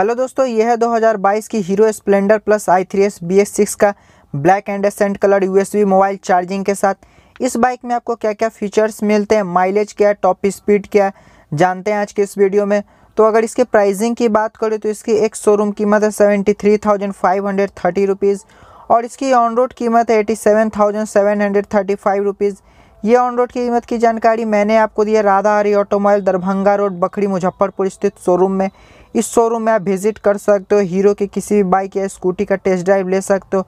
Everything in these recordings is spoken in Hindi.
हेलो दोस्तों यह है 2022 की Hero Splendor plus i three S B S six का black and accent colour USB mobile charging के साथ इस बाइक में आपको क्या क्या फीचर्स मिलते हैं माइलेज क्या है टॉप स्पीड क्या है जानते हैं आज के इस वीडियो में तो अगर इसके प्राइसिंग की बात करें तो इसकी एक शोरूम कीमत है seventy three thousand five hundred thirty rupees और इसकी ऑन रोड कीमत है eighty seven thousand seven hundred thirty five rupees ये ऑन रोड की कीमत की जानकारी मैंने आपको दिया राधा हरी ऑटोमोबाइल दरभंगा रोड बखड़ी मुजफ्फरपुर स्थित शोरूम में इस शोरूम में आप विजिट कर सकते हो हीरो के किसी भी बाइक या स्कूटी का टेस्ट ड्राइव ले सकते हो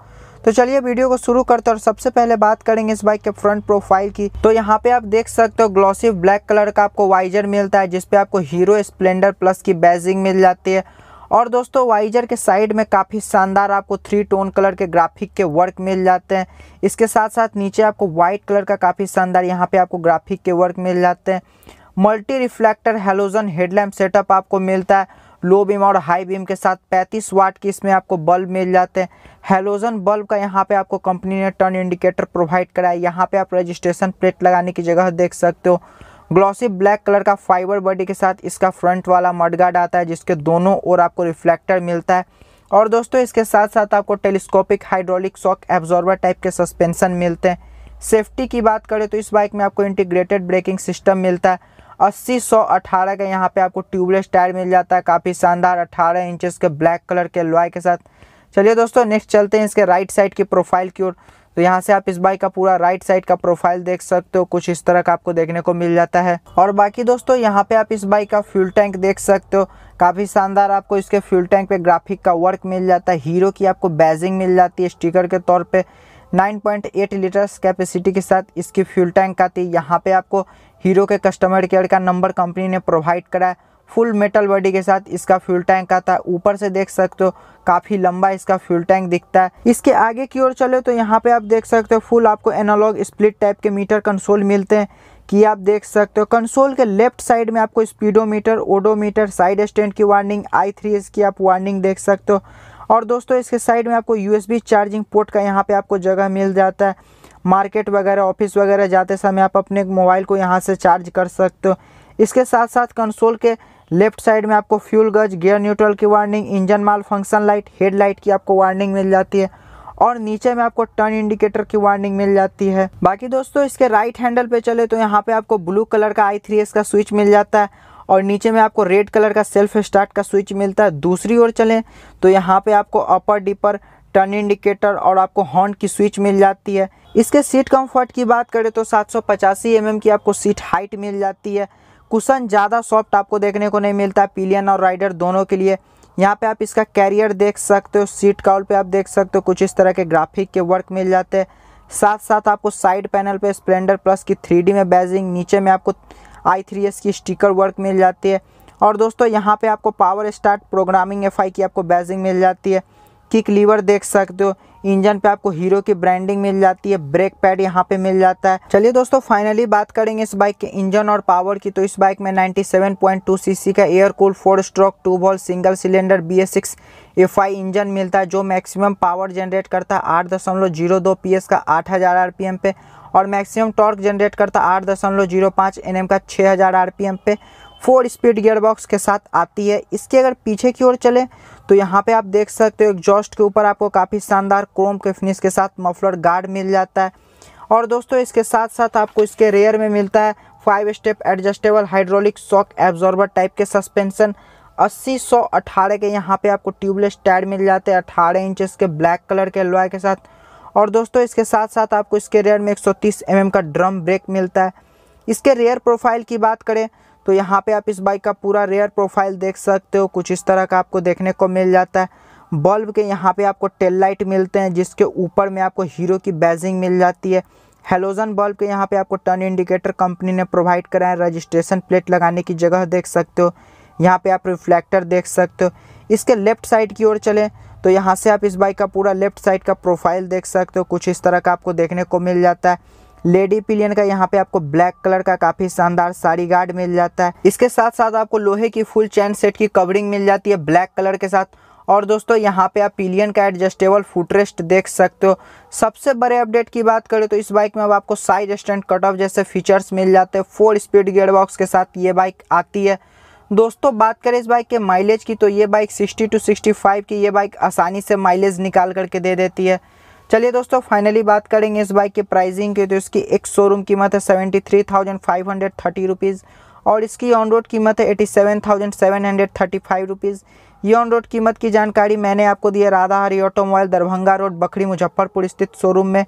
तो चलिए वीडियो को शुरू करते हैं और सबसे पहले बात करेंगे इस बाइक के फ्रंट प्रोफाइल की तो यहाँ पे आप देख सकते हो ग्लॉसी ब्लैक कलर का आपको वाइजर मिलता है जिसपे आपको हीरो स्प्लेंडर प्लस की बैजिंग मिल जाती है और दोस्तों वाइजर के साइड में काफ़ी शानदार आपको थ्री टोन कलर के ग्राफिक के वर्क मिल जाते हैं इसके साथ साथ नीचे आपको वाइट कलर का काफ़ी शानदार यहाँ पे आपको ग्राफिक के वर्क मिल जाते हैं multi reflector halogen headlamp setup आपको मिलता है लो बीम और हाई बीम के साथ 35 वाट की इसमें आपको बल्ब मिल जाते हैं हेलोजन बल्ब का यहाँ पे आपको कंपनी ने टर्न इंडिकेटर प्रोवाइड कराया यहाँ पे आप रजिस्ट्रेशन प्लेट लगाने की जगह देख सकते हो ग्लॉसी ब्लैक कलर का फाइबर बॉडी के साथ इसका फ्रंट वाला मडगार्ड आता है जिसके दोनों ओर आपको रिफ्लेक्टर मिलता है और दोस्तों इसके साथ साथ आपको telescopic hydraulic shock absorber type के सस्पेंसन मिलते हैं सेफ्टी की बात करें तो इस बाइक में आपको इंटीग्रेटेड ब्रेकिंग सिस्टम मिलता है अस्सी सौ अठारह का यहाँ पे आपको ट्यूबलेस टायर मिल जाता है काफ़ी शानदार अट्ठारह इंचज़ के ब्लैक कलर के लॉय के साथ चलिए दोस्तों नेक्स्ट चलते हैं इसके राइट साइड की प्रोफाइल की ओर तो यहाँ से आप इस बाइक का पूरा राइट साइड का प्रोफाइल देख सकते हो कुछ इस तरह का आपको देखने को मिल जाता है और बाकी दोस्तों यहाँ पे आप इस बाइक का फ्यूल टैंक देख सकते हो काफ़ी शानदार आपको इसके फ्यूल टैंक पे ग्राफिक का वर्क मिल जाता है हीरो की आपको बैजिंग मिल जाती है स्टिकर के तौर पर 9.8 लीटर्स कैपेसिटी के साथ इसकी फ्यूल टैंक आती है यहाँ पे आपको हीरो के कस्टमर केयर का नंबर कंपनी ने प्रोवाइड कराया फुल मेटल बॉडी के साथ इसका फ्यूल टैंक आता है ऊपर से देख सकते हो काफ़ी लंबा इसका फ्यूल टैंक दिखता है इसके आगे की ओर चले तो यहाँ पे आप देख सकते हो फुल आपको एनालॉग स्प्लिट टाइप के मीटर कंसोल मिलते हैं कि आप देख सकते हो कंसोल के लेफ्ट साइड में आपको स्पीडोमीटर ओडोमीटर साइड स्टैंड की वार्निंग आई थ्री की आप वार्निंग देख सकते हो और दोस्तों इसके साइड में आपको यू चार्जिंग पोर्ट का यहाँ पर आपको जगह मिल जाता है मार्केट वगैरह ऑफिस वगैरह जाते समय आप अपने मोबाइल को यहाँ से चार्ज कर सकते हो इसके साथ साथ कंसोल के लेफ्ट साइड में आपको फ्यूल गज गियर न्यूट्रल की warning engine malfunction light head light की आपको वार्निंग मिल जाती है और नीचे में आपको टर्न इंडिकेटर की वार्निंग मिल जाती है बाकी दोस्तों इसके राइट हैंडल पे चले तो यहाँ पे आपको ब्लू कलर का आई थ्री एस का स्विच मिल जाता है और नीचे में आपको रेड कलर का सेल्फ स्टार्ट का स्विच मिलता है दूसरी ओर चलें तो यहाँ पे आपको अपर डिपर टर्न इंडिकेटर और आपको हॉर्न की स्विच मिल जाती है इसके सीट कंफर्ट की बात करें तो सात सौ mm की आपको सीट हाइट मिल जाती है कुशन ज़्यादा सॉफ्ट आपको देखने को नहीं मिलता पिलियन और राइडर दोनों के लिए यहाँ पे आप इसका कैरियर देख सकते हो सीट काउल पे आप देख सकते हो कुछ इस तरह के ग्राफिक के वर्क मिल जाते हैं साथ साथ आपको साइड पैनल पर स्प्लेंडर प्लस की थ्री में बैजिंग नीचे में आपको आई थ्री एस की स्टिकर वर्क मिल जाती है और दोस्तों यहाँ पर आपको पावर स्टार्ट प्रोग्रामिंग एफ की आपको बैजिंग मिल जाती है किक लीवर देख सकते हो इंजन पे आपको हीरो की ब्रांडिंग मिल जाती है ब्रेक पैड यहाँ पे मिल जाता है चलिए दोस्तों फाइनली बात करेंगे इस बाइक के इंजन और पावर की तो इस बाइक में 97.2 सीसी का air cool four stroke two valve single cylinder B S six engine मिलता है जो मैक्सिमम पावर जनरेट करता है आठ दशमलव जीरो दो पी एस का आठ हज़ार आर पी एम पे और मैक्सिमम टॉर्क जनरेट करता है आठ दशमलव जीरो पाँच एन एम का छः हज़ार आर पी एम पे फोर स्पीड गियरबॉक्स के साथ आती है इसके अगर पीछे की ओर चले तो यहाँ पे आप देख सकते हो एग्जॉस्ट के ऊपर आपको काफ़ी शानदार क्रोम के फिनिश के साथ मफलर गार्ड मिल जाता है और दोस्तों इसके साथ साथ आपको इसके रेयर में मिलता है five step adjustable hydraulic shock absorber type के सस्पेंसन अस्सी सौ अठारह के यहाँ पे आपको ट्यूबलेस टायर मिल जाते हैं अठारह इंच के ब्लैक कलर के लोहा के साथ और दोस्तों इसके साथ साथ आपको इसके रेयर में एक सौ mm का ड्रम ब्रेक मिलता है इसके रेयर प्रोफाइल की बात करें तो यहाँ पे आप इस बाइक का पूरा रेयर प्रोफाइल देख सकते हो कुछ इस तरह का आपको देखने को मिल जाता है बल्ब के यहाँ पे आपको टेल लाइट मिलते हैं जिसके ऊपर में आपको हीरो की बैजिंग मिल जाती है हेलोजन बल्ब के यहाँ पे आपको टर्न इंडिकेटर कंपनी ने प्रोवाइड कराया है रजिस्ट्रेशन प्लेट लगाने की जगह देख सकते हो यहाँ पे आप रिफ्लेक्टर देख सकते हो इसके लेफ्ट साइड की ओर चलें तो यहाँ से आप इस बाइक का पूरा लेफ्ट साइड का प्रोफाइल देख सकते हो कुछ इस तरह का आपको देखने को मिल जाता है लेडी पिलियन का यहाँ पे आपको ब्लैक कलर का काफी शानदार साड़ी गार्ड मिल जाता है इसके साथ साथ आपको लोहे की फुल चैन सेट की कवरिंग मिल जाती है ब्लैक कलर के साथ और दोस्तों यहाँ पे आप पिलियन का एडजस्टेबल फुटरेस्ट देख सकते हो सबसे बड़े अपडेट की बात करें तो इस बाइक में अब आपको साइड स्टैंड कट ऑफ जैसे फीचर्स मिल जाते हैं फोर स्पीड गेयरबॉक्स के साथ ये बाइक आती है दोस्तों बात करें इस बाइक के माइलेज की तो ये बाइक 60 टू 65 की ये बाइक आसानी से माइलेज निकाल करके दे देती है चलिए दोस्तों फाइनली बात करेंगे इस बाइक की प्राइसिंग की तो इसकी एक शोरूम कीमत है seventy three thousand five hundred thirty rupees और इसकी ऑन रोड कीमत है eighty seven thousand seven hundred thirty five rupees ये ऑन रोड कीमत की जानकारी मैंने आपको दी है राधा हरी ऑटोमोबाइल दरभंगा रोड बखरी मुजफ्फरपुर स्थित शोरूम में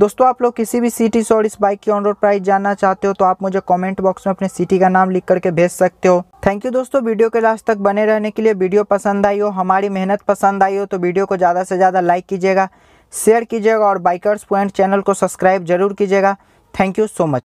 दोस्तों आप लोग किसी भी सिटी से और इस बाइक की ऑन रोड प्राइस जानना चाहते हो तो आप मुझे कमेंट बॉक्स में अपने सिटी का नाम लिख करके भेज सकते हो थैंक यू दोस्तों वीडियो के लास्ट तक बने रहने के लिए वीडियो पसंद आई हो हमारी मेहनत पसंद आई हो तो वीडियो को ज़्यादा से ज़्यादा लाइक कीजिएगा शेयर कीजिएगा और बाइकर्स पॉइंट चैनल को सब्सक्राइब जरूर कीजिएगा थैंक यू सो मच